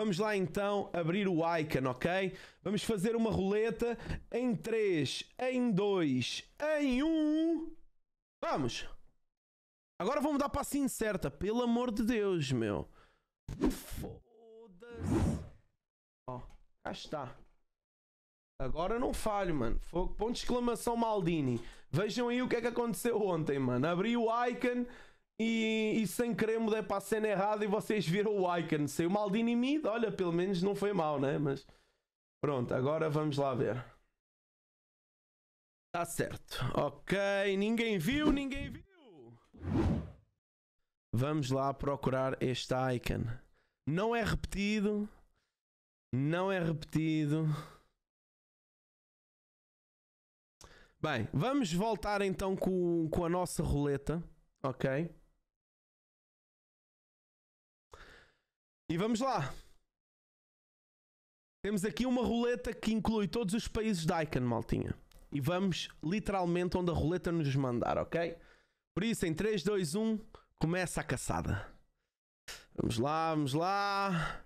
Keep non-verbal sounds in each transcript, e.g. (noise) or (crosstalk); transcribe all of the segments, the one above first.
Vamos lá então abrir o icon, ok? Vamos fazer uma roleta em 3, em 2, em 1. Um. Vamos! Agora vamos dar para a assim certa, pelo amor de Deus, meu. Foda-se. Ó, oh, cá está. Agora não falho, mano. Ponto de exclamação Maldini. Vejam aí o que é que aconteceu ontem, mano. Abri o icon. E, e, sem querer mudei para a cena errada e vocês viram o Icon. Saiu Maldini Mid, olha, pelo menos não foi mal, né? Mas pronto, agora vamos lá ver. Tá certo. Ok, ninguém viu, ninguém viu. Vamos lá procurar este Icon. Não é repetido. Não é repetido. Bem, vamos voltar então com, com a nossa roleta. Ok. E vamos lá. Temos aqui uma roleta que inclui todos os países da Icon, maltinha. E vamos literalmente onde a roleta nos mandar, ok? Por isso, em 3, 2, 1, começa a caçada. Vamos lá, vamos lá.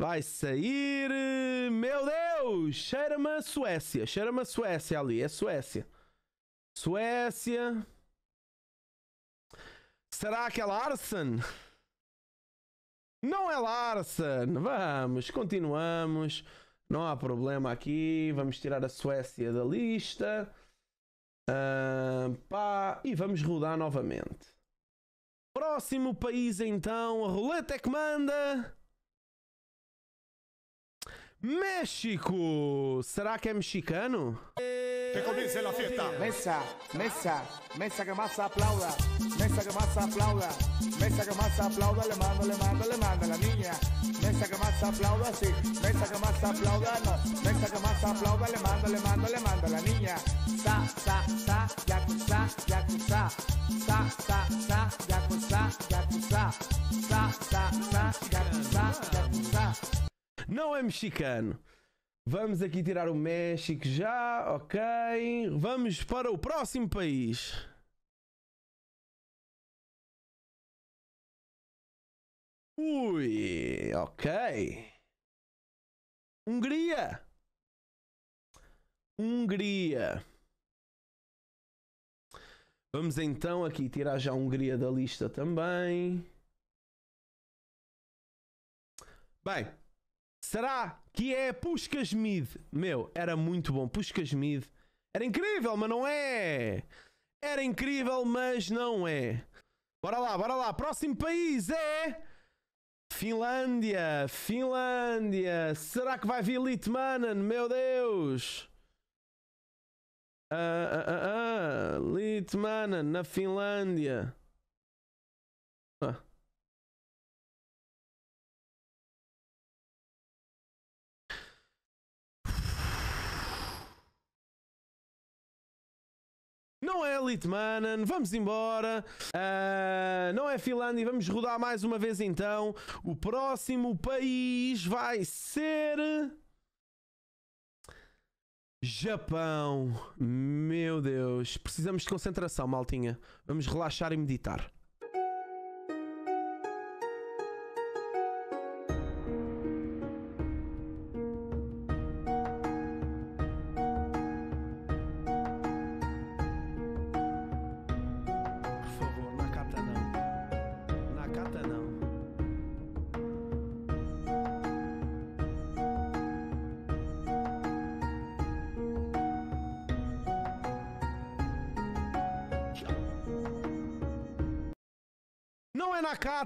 Vai sair. Meu Deus! Cheira-me a Suécia. Cheira-me a Suécia ali. É Suécia. Suécia. Será aquela é Arsen? Não é Larsen! Vamos, continuamos. Não há problema aqui. Vamos tirar a Suécia da lista. Uh, pá, e vamos rodar novamente. Próximo país então, a roleta é que manda. México! Será que é mexicano? É que comience la fiesta. Mesa, mesa, mesa que más aplauda, mesa que más aplauda, mesa que más aplauda, le mando, le mando, le mando a la niña. Mesa que más aplauda, sí, mesa que más aplauda, no, mesa que más aplauda, le mando, le mando, le mando a la niña. Sa, sa, sa, yakuza, yakuza, sa, sa, sa, yakuza, yakuza, sa, sa, sa, yakuza, yakuza. Não é mexicano. Vamos aqui tirar o México já, ok. Vamos para o próximo país. Ui, ok. Hungria. Hungria. Vamos então aqui tirar já a Hungria da lista também. Bem, será que é Puskas Mid. Meu, era muito bom. Puskas Mid era incrível, mas não é. Era incrível, mas não é. Bora lá, bora lá. Próximo país é. Finlândia, Finlândia. Será que vai vir Litmanen? Meu Deus! Ah, ah, ah, ah. Litmanen na Finlândia. Ah. Não é Manan, vamos embora. Uh, não é Finlândia, vamos rodar mais uma vez então. O próximo país vai ser. Japão. Meu Deus. Precisamos de concentração, maltinha. Vamos relaxar e meditar.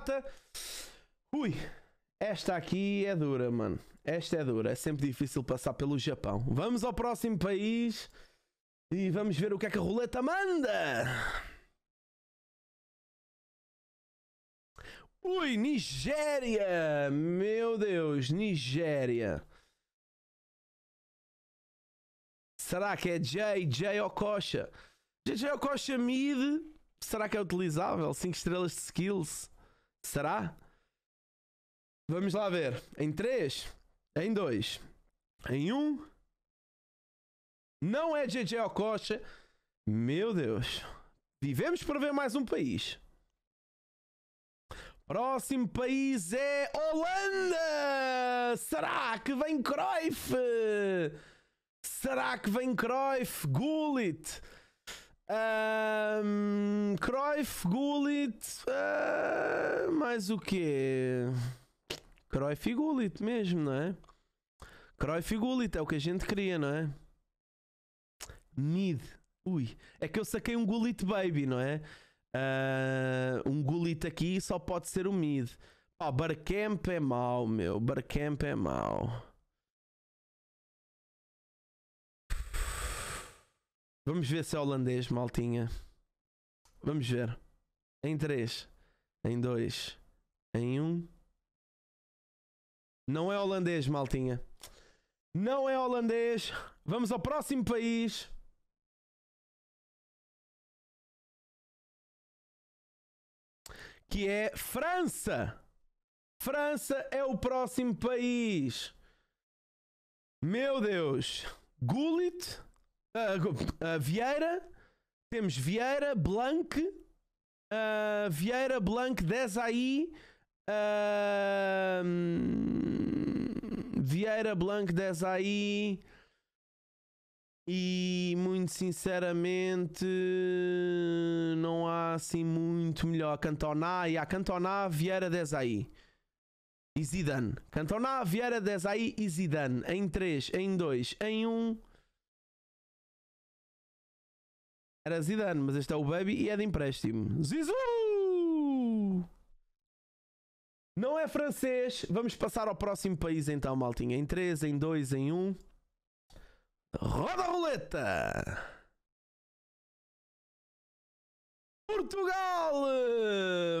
Prata. Ui, esta aqui é dura, mano. Esta é dura. É sempre difícil passar pelo Japão. Vamos ao próximo país e vamos ver o que é que a roleta manda. Ui, Nigéria! Meu Deus, Nigéria! Será que é JJ Okocha? JJ Okocha mid? Será que é utilizável? 5 estrelas de skills? Será? Vamos lá ver. Em 3, em 2, em 1. Não é JJ Okocha. Meu Deus. Vivemos para ver mais um país. Próximo país é Holanda! Será que vem Cruyff? Será que vem Cruyff? Gullit? Um, Cruyff, Gullit. Uh, mais o quê? Cruyff e Gullit mesmo, não é? Cruyff e Gullit é o que a gente queria, não é? Mid, Ui. É que eu saquei um Gullit Baby, não é? Uh, um Gullit aqui só pode ser o Mid. Pá, oh, Barcamp é mau, meu. Barcamp é mau. Vamos ver se é holandês, maltinha. Vamos ver. Em 3, em 2, em 1. Um. Não é holandês, maltinha. Não é holandês. Vamos ao próximo país. Que é França. França é o próximo país. Meu Deus. Gullit Uh, Vieira. Temos Vieira, Blank. Uh, ah, Vieira, Blanc, Desaí. Uh, hum, Vieira, Blank, 10 aí. E muito sinceramente, não há assim muito melhor. Cantoná, e a Cantoná, Vieira, 10 aí. E Zidane. Cantoná, Vieira, 10 aí. e Zidane. Em 3, em 2, em 1. Um. Era Zidane, mas este é o Baby e é de empréstimo. Zizou! Não é francês. Vamos passar ao próximo país então, maltinha. Em 3, em 2, em 1. Roda a roleta! Portugal!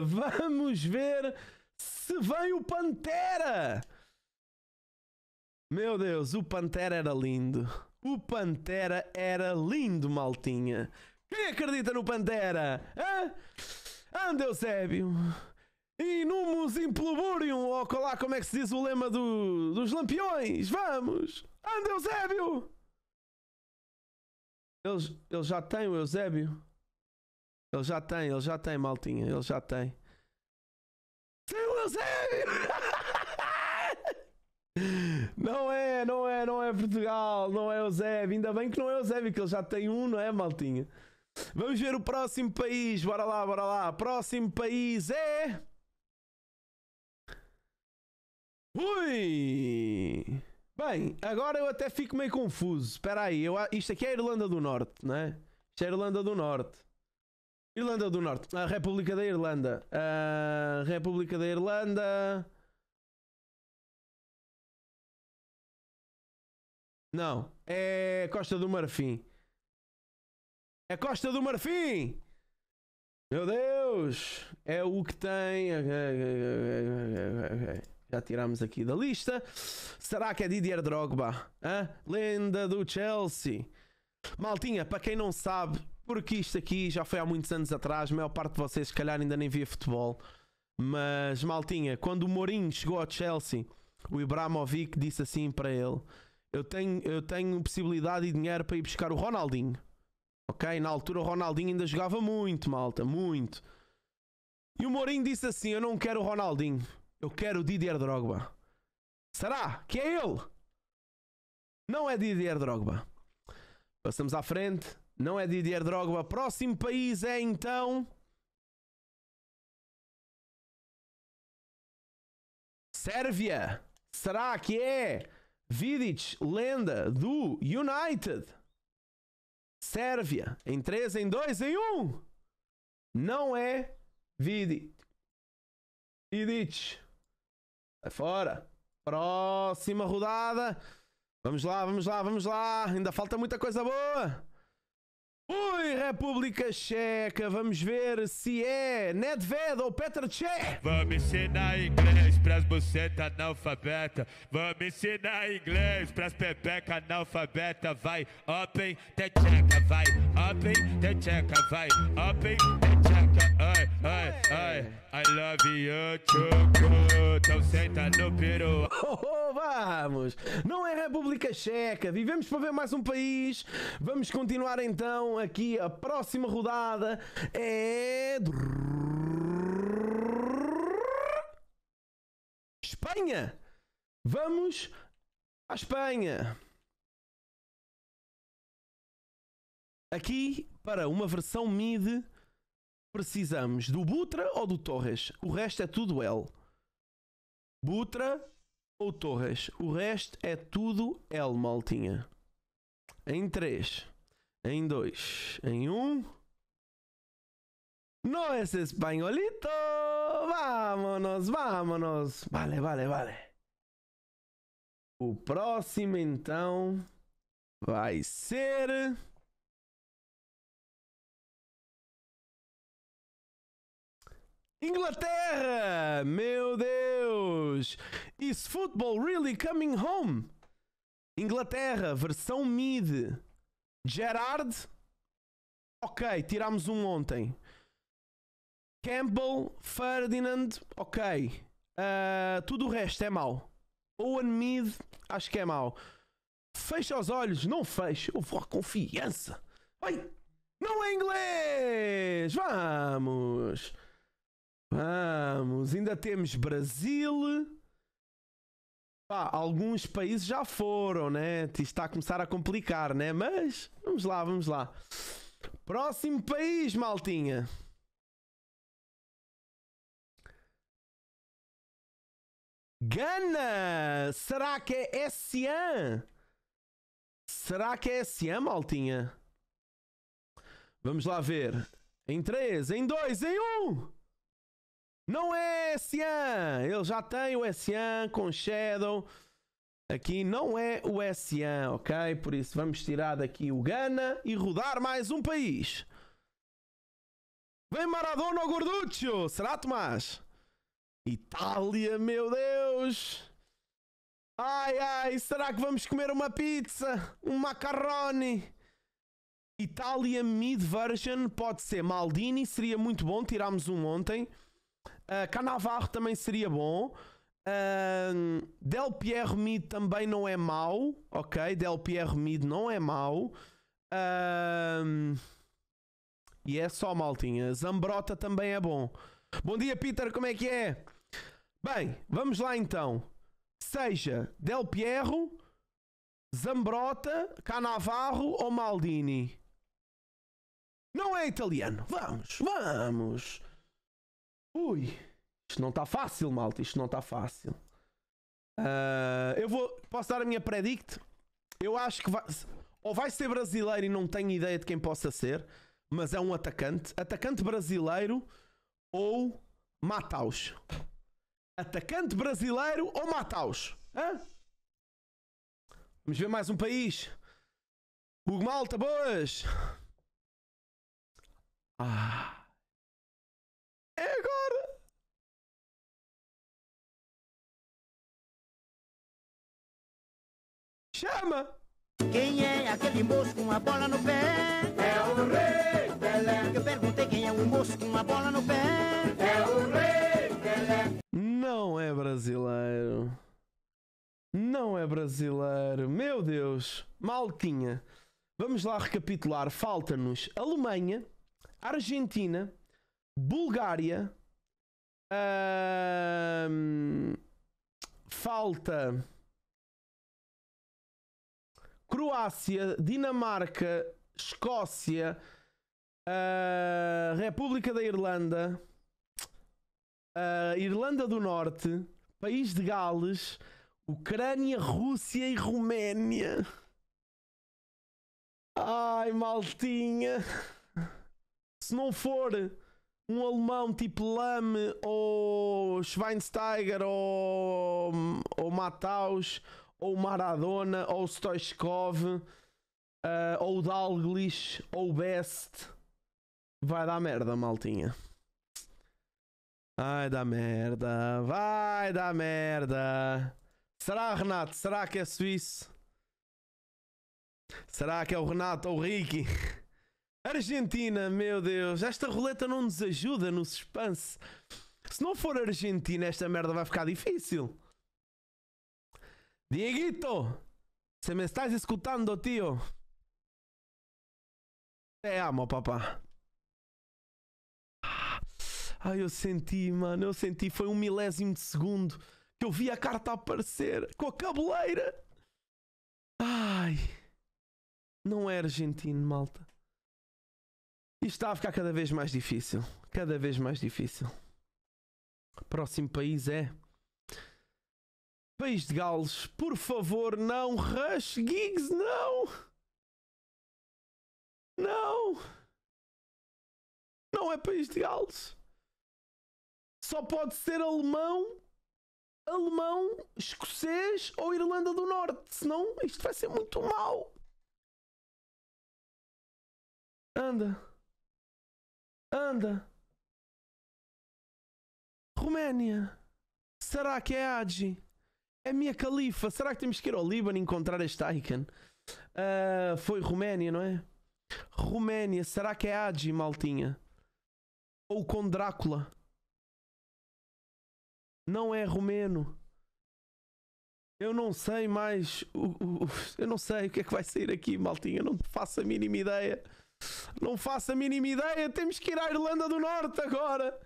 Vamos ver se vem o Pantera! Meu Deus, o Pantera era lindo. O Pantera era lindo, maltinha. Quem acredita no Pantera? Hã? Anda, ah, Eusébio! Inumus imploburium, ou lá como é que se diz o lema do, dos lampiões, vamos! Anda, ah, Eusébio! Ele, ele já tem o Eusébio? Ele já tem, ele já tem, maltinha, ele já tem. Sem o Eusébio! Não é, não é, não é Portugal, não é Eusébio, ainda bem que não é Eusébio, que ele já tem um, não é, maltinha? Vamos ver o próximo país. Bora lá, bora lá. Próximo país é. Ui! Bem, agora eu até fico meio confuso. Espera aí, eu, isto aqui é a Irlanda do Norte, não é? Isto é a Irlanda do Norte. Irlanda do Norte, a República da Irlanda. A República da Irlanda. Não, é Costa do Marfim. É Costa do Marfim! Meu Deus! É o que tem. Já tirámos aqui da lista. Será que é Didier Drogba? Hã? Lenda do Chelsea. Maltinha, para quem não sabe, porque isto aqui já foi há muitos anos atrás, a maior parte de vocês, se calhar, ainda nem via futebol. Mas, maltinha, quando o Mourinho chegou ao Chelsea, o Ibrahimovic disse assim para ele: Eu tenho, eu tenho possibilidade e dinheiro para ir buscar o Ronaldinho. Ok? Na altura o Ronaldinho ainda jogava muito, malta, muito. E o Mourinho disse assim: Eu não quero o Ronaldinho, eu quero o Didier Drogba. Será que é ele? Não é Didier Drogba. Passamos à frente. Não é Didier Drogba. Próximo país é então. Sérvia. Será que é Vidic, lenda do United? Sérvia, em 3, em 2, em 1. Não é Vidic. Vidic. Vai fora. Próxima rodada. Vamos lá, vamos lá, vamos lá. Ainda falta muita coisa boa. Ui, República Checa. Vamos ver se é Nedved ou Petr Tchek. Vamos ser na igreja inglês pras buceta analfabeta. Vamos ensinar inglês pras pepeca analfabeta. Vai, open, te checa, vai, open, te checa, vai, open, te checa. Ai, ai, ai, I love you, choco. Então senta no peru. Oh, oh, vamos! Não é República Checa, vivemos para ver mais um país. Vamos continuar então aqui a próxima rodada. É. Espanha! Vamos à Espanha! Aqui, para uma versão mid, precisamos do Butra ou do Torres. O resto é tudo L. Butra ou Torres. O resto é tudo L, maltinha. Em 3, em 2, em 1. Um. No es españolito. Vámonos, vámonos. Vale, vale, vale. O próximo, então, vai ser. Inglaterra! Meu Deus! Is football really coming home? Inglaterra, versão mid. Gerard? Ok, tirámos um ontem. Campbell, Ferdinand, ok. Uh, tudo o resto é mau. Owen Mead, acho que é mau. Fecha os olhos, não fecha. Eu vou à confiança. Ai, Não é inglês! Vamos! Vamos! Ainda temos Brasil. Pá, alguns países já foram, né? Isto está a começar a complicar, né? Mas vamos lá, vamos lá. Próximo país, maltinha. Gana! Será que é esse Será que é esse maltinha? Vamos lá ver. Em 3, em 2, em 1! Um. Não é Sian! Ele já tem o Sian com Shadow. Aqui não é o Sian, ok? Por isso vamos tirar daqui o Gana e rodar mais um país. Vem Maradona ou Gorducho! Será, Tomás? Itália, meu Deus! Ai, ai, será que vamos comer uma pizza? Um macarrone? Itália Mid Version pode ser Maldini, seria muito bom, tirámos um ontem. Uh, ah, Canavarro também seria bom. Uh, Del Pierre Mid também não é mau, ok? Del Pierre Mid não é mau. Uh, e é só maltinha. Zambrota também é bom. Bom dia, Peter, como é que é? Bem, vamos lá então. Seja Del Pierro, Zambrota, Canavarro ou Maldini. Não é italiano. Vamos, vamos. Ui, isto não está fácil, malta. Isto não está fácil. Uh, eu vou. Posso dar a minha predict? Eu acho que vai. Ou vai ser brasileiro e não tenho ideia de quem possa ser, mas é um atacante. Atacante brasileiro ou Mataus. Atacante brasileiro ou Mataus? Hã? Vamos ver mais um país. Hugo Malta, boas! Ah. É agora! Chama! Quem é aquele moço com a bola no pé? É o rei Pelé. Eu perguntei quem é o moço com a bola no pé. Não é brasileiro. Não é brasileiro. Meu Deus. Maltinha. Vamos lá recapitular. Falta-nos Alemanha, Argentina, Bulgária. falta. Croácia, Dinamarca, Escócia, ah, República da Irlanda uh, Irlanda do Norte, País de Gales, Ucrânia, Rússia e Roménia. Ai, maltinha. Se não for um alemão tipo Lame ou Schweinsteiger ou, ou Mataus ou Maradona ou Stoichkov uh, ou Dalglish ou Best vai dar merda, maltinha. Ai, da merda. Vai dar merda. Será, Renato? Será que é suíço? Será que é o Renato ou o Ricky? (laughs) Argentina, meu Deus. Esta roleta não nos ajuda no suspense. Se não for Argentina, esta merda vai ficar difícil. Dieguito, se me estás escutando, tio. Te amo, papá ai eu senti, mano, eu senti. Foi um milésimo de segundo que eu vi a carta aparecer com a cabeleira. Ai. Não é argentino, malta. Isto está a ficar cada vez mais difícil. Cada vez mais difícil. Próximo país é. País de Gales, por favor, não rush gigs, não! Não! Não é País de Gales! só pode ser alemão, alemão, escocês ou Irlanda do Norte. Senão isto vai ser muito mau. Anda. Anda. Roménia. Será que é aji? É minha califa. Será que temos que ir ao Líbano encontrar este Icon? Uh, foi Roménia, não é? Roménia. Será que é aji? maltinha? Ou com Drácula? não é romeno. Eu não sei mais. O, o, eu não sei o que é que vai sair aqui, maltinha. Não faço a mínima ideia. Não faço a mínima ideia. Temos que ir à Irlanda do Norte agora.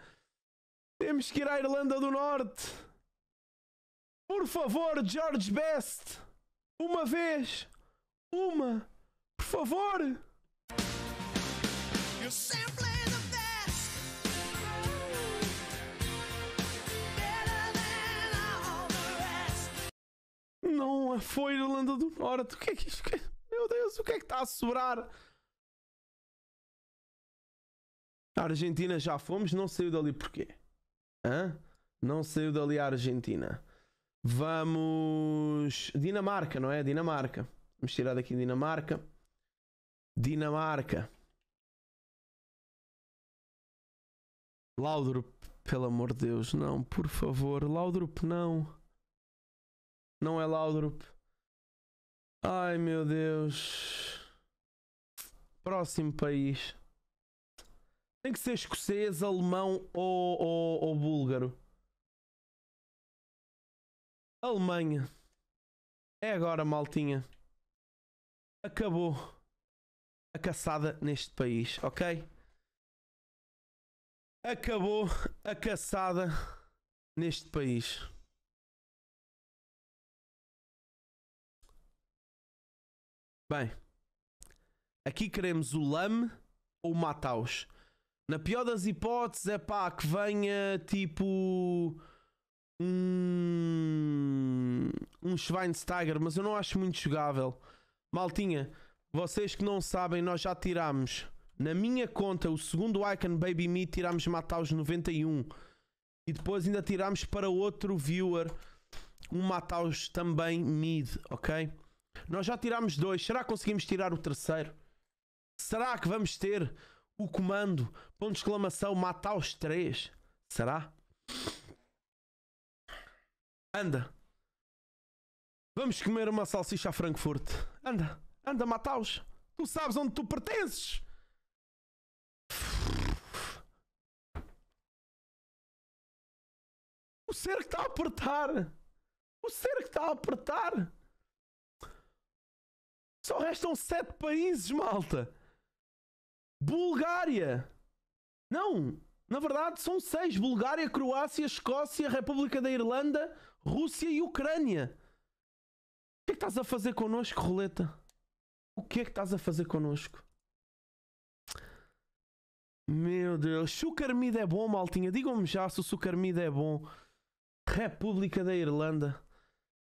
Temos que ir à Irlanda do Norte. Por favor, George Best. Uma vez. Uma. Por favor. Eu sempre... Não foi Irlanda do Norte. O que é que isto. Meu Deus, o que é que está a sobrar? A Argentina já fomos, não saiu dali porquê? Hã? Não saiu dali a Argentina. Vamos. Dinamarca, não é? Dinamarca. Vamos tirar daqui Dinamarca. Dinamarca. Laudrup, pelo amor de Deus, não, por favor. Laudrup, não. Não é Laudrup. Ai meu Deus. Próximo país. Tem que ser escocês, alemão ou, ou, ou búlgaro. Alemanha. É agora, maltinha. Acabou a caçada neste país, ok? Acabou a caçada neste país. Bem, aqui queremos o Lame ou o Mataus. Na pior das hipóteses, é pá, que venha tipo. Um. Um Schweinsteiger, mas eu não acho muito jogável. Maltinha, vocês que não sabem, nós já tirámos. Na minha conta, o segundo Icon Baby Me, tirámos Mataus 91. E depois ainda tirámos para outro viewer um Mataus também mid, ok? Nós já tirámos dois. Será que conseguimos tirar o terceiro? Será que vamos ter o comando? Ponto de exclamação, matar os três? Será? Anda. Vamos comer uma salsicha a Frankfurt. Anda, anda, matá los Tu sabes onde tu pertences. O ser que está a apertar. O ser que está a apertar. Só restam sete países, malta. Bulgária. Não, na verdade são seis: Bulgária, Croácia, Escócia, República da Irlanda, Rússia e Ucrânia. O que é que estás a fazer connosco, roleta? O que é que estás a fazer connosco? Meu Deus, Sucarmida é bom, maltinha. Digam-me já se o Sucarmida é bom. República da Irlanda.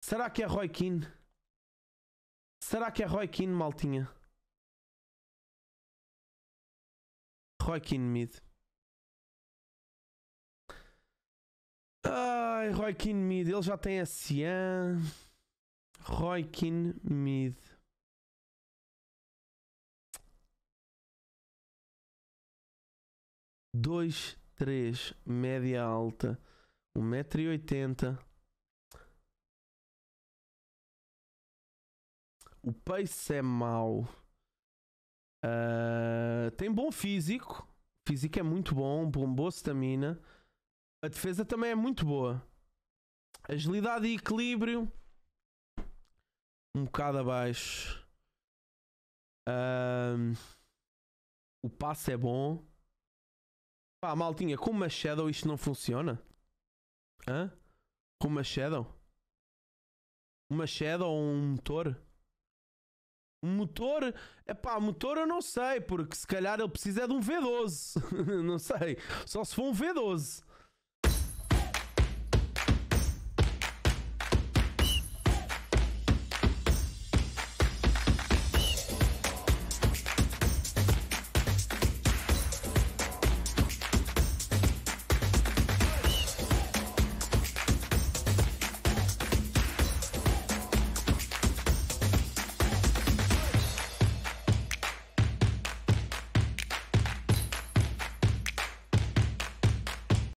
Será que é Roy Keane? Será que é Roy Keane, maltinha? Roy Keane mid. Ai, Roy Keane mid. Ele já tem a Cian. Roy Keane mid. Dois, três, média alta, um metro e oitenta. O pace é mau. Uh, tem bom físico. físico é muito bom, bom boa stamina. A defesa também é muito boa. Agilidade e equilíbrio. Um bocado abaixo. Uh, o passe é bom. Pá, maltinha, com uma Shadow isto não funciona? Hã? Com uma Shadow? Uma Shadow ou um motor? Motor, é pá, motor eu não sei, porque se calhar ele precisa é de um V12. (laughs) não sei, só se for um V12.